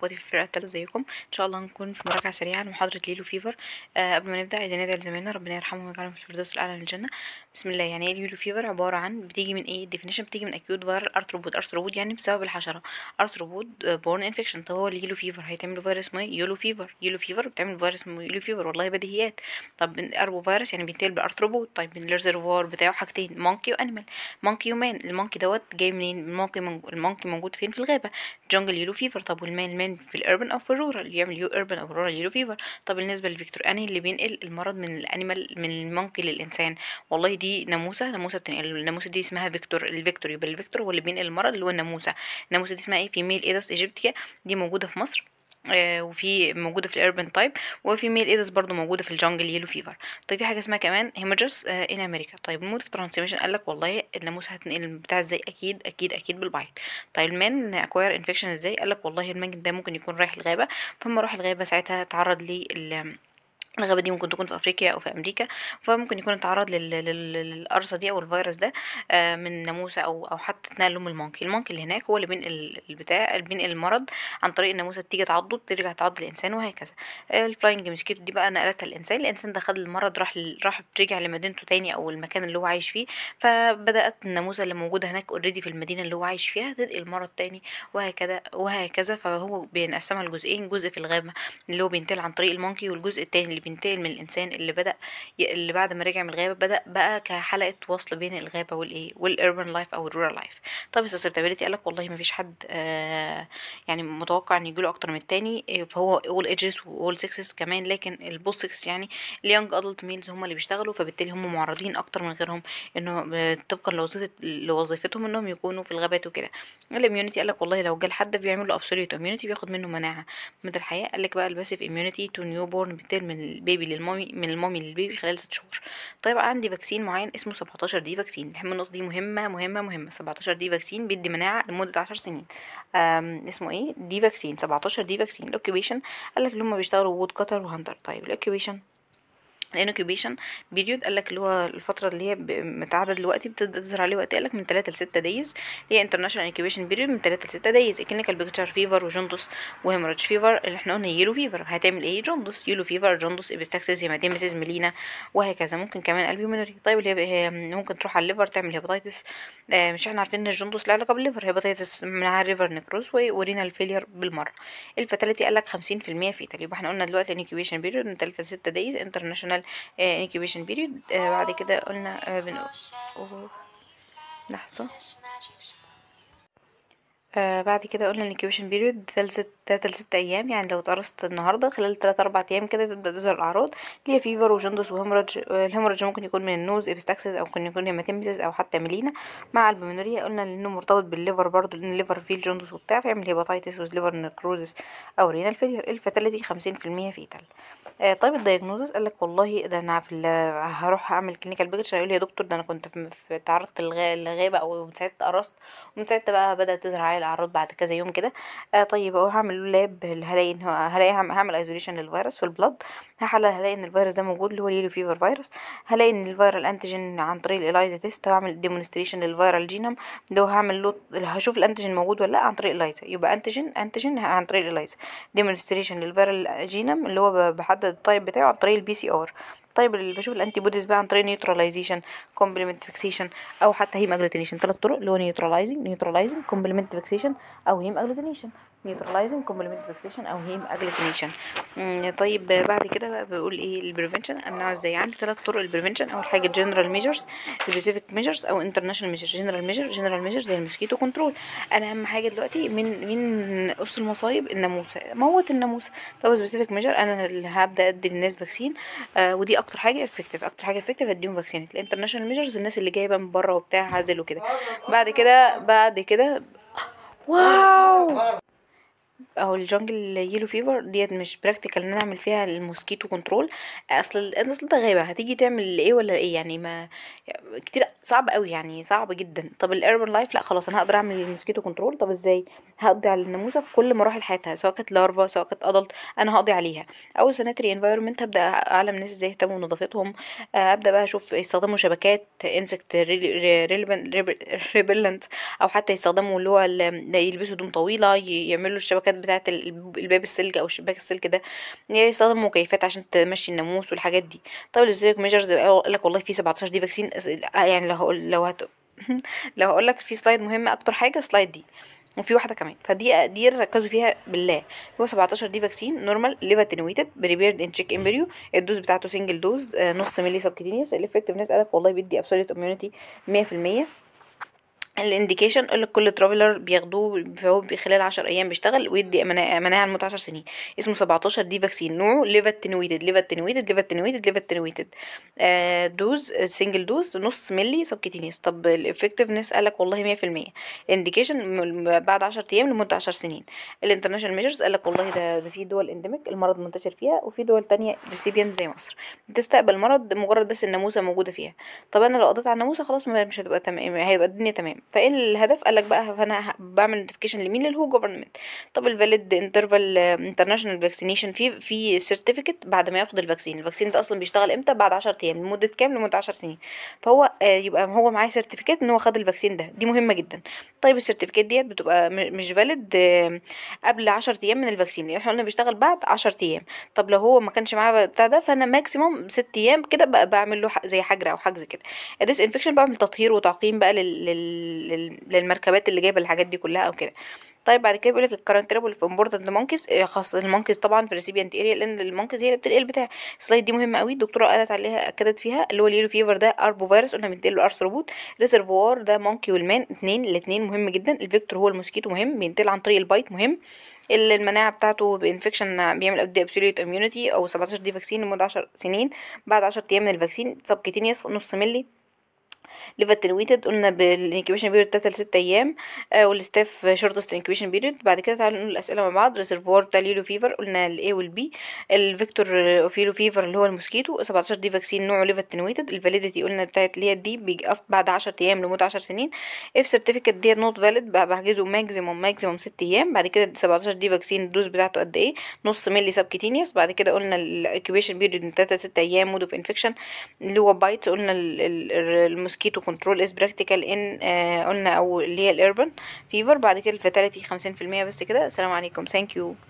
اخواتي في الفرقه الثالثه زيكم ان شاء الله هنكون في مراجعه سريعه لمحاضره ليلو فيفر آه قبل ما نبدا عايزين ندعي زمايلنا ربنا يرحمهم ويجعلهم في الفردوس الاعلى من الجنه بسم الله يعني ايه ليلو فيفر عباره عن بتيجي من ايه الديفينيشن بتيجي من اكيوت فايرال ارثروبود ارثروبود يعني بسبب الحشره ارثروبود بورن انفكشن طب هو ليلو فيفر هيتعمل فيروس اسمه إيه؟ يولو فيفر يولو فيفر بتعمل فيروس اسمه يولو فيفر والله بديهيات طب اربو فيروس يعني بينتقل بالارثروبود طيب الريزرفوار بتاعه حاجتين مونكي وانيمال مونكي ومان المونكي دوت جاي منين المونكي المونكي موجود فين في الغابه جنجل يولو فيفر طب والمان المان كمان في الاربن او في الرورال يعمل يو اربن او رورال يلو فيفر طب بالنسبه للفيكتور اني اللي بينقل المرض من الانيمال من المونكي للانسان والله دي ناموسه ناموسه بتنقل الناموسه دي اسمها فيكتور الفيكتور يبقى الفيكتور هو اللي بينقل المرض اللي هو الناموسه الناموسه دي اسمها ايه فيميل ايدس ايجيبتيا دي موجوده في مصر آه، وفي موجوده في الايربن تايب وفي ميل ايدس برضو موجوده في الجنجل يلو فيفر طيب في حاجه اسمها كمان هيموجس ان امريكا طيب المود في ترانسميشن قال لك والله اللاموسه هتنقل البتاع ازاي اكيد اكيد اكيد بالبايت طيب المان اكواير انفكشن ازاي قال لك والله المان ده ممكن يكون رايح الغابه فما راح الغابه ساعتها اتعرض لل الغابة دي ممكن تكون في أفريقيا أو في أمريكا فممكن يكون اتعرض للقرصة دي أو الفيروس ده آه، من ناموسة أو أو حتى اتنقل لهم المونكي المونكي اللي هناك هو اللي بينقل البتاع بينقل المرض عن طريق الناموسة بتيجي تعضه ترجع تعض الإنسان وهكذا آه، الفلاينج مسكيت دي بقى نقلتها الإنسان الإنسان ده خد المرض راح راح رجع لمدينته تاني أو المكان اللي هو عايش فيه فبدأت الناموسة اللي موجودة هناك اوريدي في المدينة اللي هو عايش فيها تنقل المرض تاني وهكذا وهكذا فهو بينقسمها لجزئين جزء في الغابة اللي هو بينتقل عن طريق المونكي والجزء التاني اللي اللي بينتقل من الانسان اللي بدا اللي بعد ما رجع من الغابه بدا بقى كحلقه وصل بين الغابه والايه والاربن لايف او الرورال لايف طب قال لك والله ما فيش حد آه يعني متوقع ان له اكتر من التاني فهو اول ايجز واول سكسز كمان لكن البوسكس يعني اليونج ادلت ميلز هم اللي بيشتغلوا فبالتالي هم معرضين اكتر من غيرهم انه آه، طبقا لوظيفه لوظيفتهم انهم يكونوا في الغابات وكده الاميونيتي لك والله لو جه حد بيعمل له ابسوليوت اميونيتي بياخد منه مناعه مدى الحياه قال لك بقى الباسيف اميونيتي تو نيو بورن بالتالي من البيبي للمامي من المامي للبيبي خلال ست شهور طيب عندي فاكسين معين اسمه 17 دي فاكسين الحمى النقطه دي مهمه مهمه مهمه 17 دي فاكسين بيدي مناعه لمده 10 سنين اسمه ايه دي فاكسين 17 دي فاكسين الاوكيبيشن قال لك اللي هم بيشتغلوا وود كتر وهندر طيب الاوكيبيشن الانكيوبيشن بيريود قال لك اللي هو الفتره اللي هي متعدد الوقت بتبدا تظهر عليه وقت قال لك من 3 ل 6 دايز اللي هي انترناشونال انكيوبيشن بيريود من 3 ل 6 دايز الكلينيكال بيكتشر فيفر وجندس وهيموراج فيفر اللي احنا قلنا يلو فيفر هتعمل ايه جندس يلو فيفر جندس ابستاكسيس هيماتيمسيس ملينا وهكذا ممكن كمان البيومينري طيب اللي هي ممكن تروح على الليفر تعمل هيباتيتس آه مش احنا عارفين ان الجندس لها علاقه بالليفر هيباتيتس على الليفر نكروز ورينا الفيلير بالمره الفاتاليتي قال لك 50% فيتال يبقى احنا قلنا دلوقتي انكيوبيشن بيريود من 3 ل 6 دايز انترناشونال عمل incubation period بعد كده قلنا آه، بنقول لحظة آه، بعد كده قلنا الانكيوبيشن بيريود تلاتة لست ايام يعني لو اتقرصت النهارده خلال تلاتة اربع ايام كده تبدا تظهر الاعراض اللي هي فيفر وجندس وهيمرج الهيمرج ممكن يكون من النوز ابستاكسس او ممكن يكون هيماتيمسس او حتى ميلينا مع البومينوريا قلنا انه مرتبط بالليفر برضو لان الليفر فيه الجندس وبتاع فيعمل هيباتايتس وليفر نكروزس او رينال فيلير الفاتاليتي خمسين في المية فيتال آه، طيب الدايجنوزس قال لك والله إيه ده انا في هروح اعمل كلينيكال بيكتشر هيقول لي يا دكتور ده انا كنت تعرضت للغابه او من ساعتها اتقرصت ومن ساعتها بقى بدات تظهر الأعراض بعد كذا يوم كده آه طيب اهو هعمل لاب هلاقي ان هلاقي هعمل ايزوليشن للفيروس والبلد هحلل هلاقي ان الفيروس ده موجود اللي هو اليلو فيفر فيروس هلاقي ان الفيرال انتيجين عن طريق الالايزا تيست هعمل ديمونستريشن للفيرال جينوم ده هعمل لوت هشوف الانتيجين موجود ولا لا عن طريق الالايزا يبقى انتيجين انتيجين عن طريق الالايزا ديمونستريشن للفيرال جينوم اللي هو بحدد التايب بتاعه عن طريق البي سي ار طيب اللي بشوف الانتي بوديز بقى عن طريق نيوتراليزيشن كومبلمنت فيكسيشن او حتى هيم اجلوتينيشن ثلاث طرق اللي هو نيوتراليزنج نيوتراليزنج كومبلمنت فيكسيشن او هيم اجلوتينيشن نيوتراليزنج كومبلمنت فيكسيشن او هيم اجلوتينيشن طيب بعد كده بقى بقول ايه البريفنشن امنعه ازاي عندي ثلاث طرق البريفنشن اول حاجه جنرال ميجرز سبيسيفيك ميجرز او انترناشونال ميجرز جنرال ميجر جنرال ميجر زي المسكيتو كنترول انا اهم حاجه دلوقتي من من اس المصايب الناموس موت الناموس طب سبيسيفيك ميجر انا اللي هبدا ادي للناس فاكسين آه ودي اكتر حاجه افكتيف اكتر حاجه افكتيف هديهم فاكسينات الانترناشونال ميجرز الناس اللي جايبه من بره وبتاع عازل وكده بعد كده بعد كده واو اهو الجنجل يلو فيفر ديت مش براكتيكال ان انا اعمل فيها الموسكيتو كنترول اصل اصل ده غابه هتيجي تعمل ايه ولا ايه يعني ما كتير صعب قوي يعني صعب جدا طب الايربن لايف لا خلاص انا هقدر اعمل الموسكيتو كنترول طب ازاي هقضي على الناموسه في كل مراحل حياتها سواء كانت لارفا سواء كانت ادلت انا هقضي عليها اول سناتري انفايرمنت هبدا اعلم الناس ازاي يهتموا بنظافتهم آه، ابدا بقى اشوف يستخدموا شبكات انسكت ريبلنت او حتى يستخدموا اللي هو يلبسوا هدوم طويله يعملوا الشبكات الحاجات بتاعه الباب السلك او شباك السلك ده هي يستخدم مكيفات عشان تمشي الناموس والحاجات دي طب الزيك ميجرز قال لك والله في 17 دي فاكسين آه، يعني لو هقول لو هت لو هقول لك في سلايد مهم اكتر حاجه سلايد دي وفي واحده كمان فدي دي ركزوا فيها بالله هو 17 دي فاكسين نورمال ليفاتينويتد بريبيرد ان تشيك امبريو الدوز بتاعته سنجل دوز آه، نص ملي سبكتينيوس الافكتفنس قالك والله بيدي ابسوليت اميونيتي 100% الانديكيشن قال لك كل ترافلر بياخدوه فهو خلال 10 ايام بيشتغل ويدي مناعه لمده 10 سنين اسمه 17 دي فاكسين نوعه ليفا تنويتد ليفا تنويتد ليفا تنويتد ليفا تنويتد دوز سنجل دوز نص ملي سبكتينيس طب الافكتفنس قال لك والله 100% الانديكيشن بعد 10 ايام لمده 10 سنين الانترناشونال ميجرز قال لك والله ده, في دول انديميك المرض منتشر فيها وفي دول تانية ريسيبيان زي مصر بتستقبل المرض مجرد بس الناموسه موجوده فيها طب انا لو قضيت على الناموسه خلاص مش هتبقى تمام هيبقى الدنيا تمام فايه الهدف قالك بقى فانا بعمل نوتيفيكيشن لمين للهو جوفرمنت طب الفاليد انترفال انترناشونال فاكسينيشن في في سيرتيفيكت بعد ما ياخد الفاكسين الفاكسين ده اصلا بيشتغل امتى بعد 10 ايام لمده كام لمده 10 سنين فهو آه، يبقى هو معاه سيرتيفيكت ان هو خد الفاكسين ده دي مهمه جدا طيب السيرتيفيكت ديت بتبقى مش فاليد آه، قبل 10 ايام من الفاكسين يعني احنا قلنا بيشتغل بعد 10 ايام طب لو هو ما كانش معاه بتاع ده فانا ماكسيموم 6 ايام كده بعمل له زي حجر او حجز كده الديس انفكشن بعمل تطهير وتعقيم بقى لل للمركبات اللي جايبه الحاجات دي كلها او كده طيب بعد كده بيقول لك الكرنت ترابل في امبورتنت مونكيز خاص المونكيز طبعا في الريسيبيانت اريا لان المونكيز هي اللي بتنقل البتاع السلايد دي مهمه قوي الدكتوره قالت عليها اكدت فيها اللي هو اليلو فيفر ده اربو فيروس قلنا بنديله الارس روبوت ريزرفوار ده مونكي والمان اثنين الاثنين مهم جدا الفيكتور هو الموسكيتو مهم بينتقل عن طريق البايت مهم المناعه بتاعته بانفكشن آه، بيعمل قد ابسوليوت اميونيتي او 17 دي فاكسين لمده 10 سنين بعد 10 ايام من الفاكسين سبكتينيس نص ملي ليفا اتنويتد قلنا بالانكيبيشن بيريد 3 ل 6 ايام آه، والستاف شورتست انكيبيشن بيريد بعد كده تعالوا نقول الاسئله مع بعض ريزرفوار بتاع اليلو فيفر قلنا الاي والبي الفيكتور اوف يلو فيفر اللي هو الموسكيتو 17 دي فاكسين نوعه ليفا اتنويتد الفاليديتي قلنا بتاعت اللي هي الدي بعد 10 ايام لمده 10 سنين اف سيرتيفيكت ديت نوت فاليد بحجزه ماكسيموم ماكسيموم 6 ايام بعد كده 17 دي فاكسين الدوز بتاعته قد ايه نص ملي سبكتينيوس بعد كده قلنا الانكيبيشن بيريد من 3 ل 6 ايام مود اوف انفكشن اللي هو بايت قلنا الموسكيتو كيتو كنترول از براكتيكال ان قلنا او اللي هي الاربن فيفر بعد كده الفيتاليتي خمسين في المية بس كده السلام عليكم ثانك يو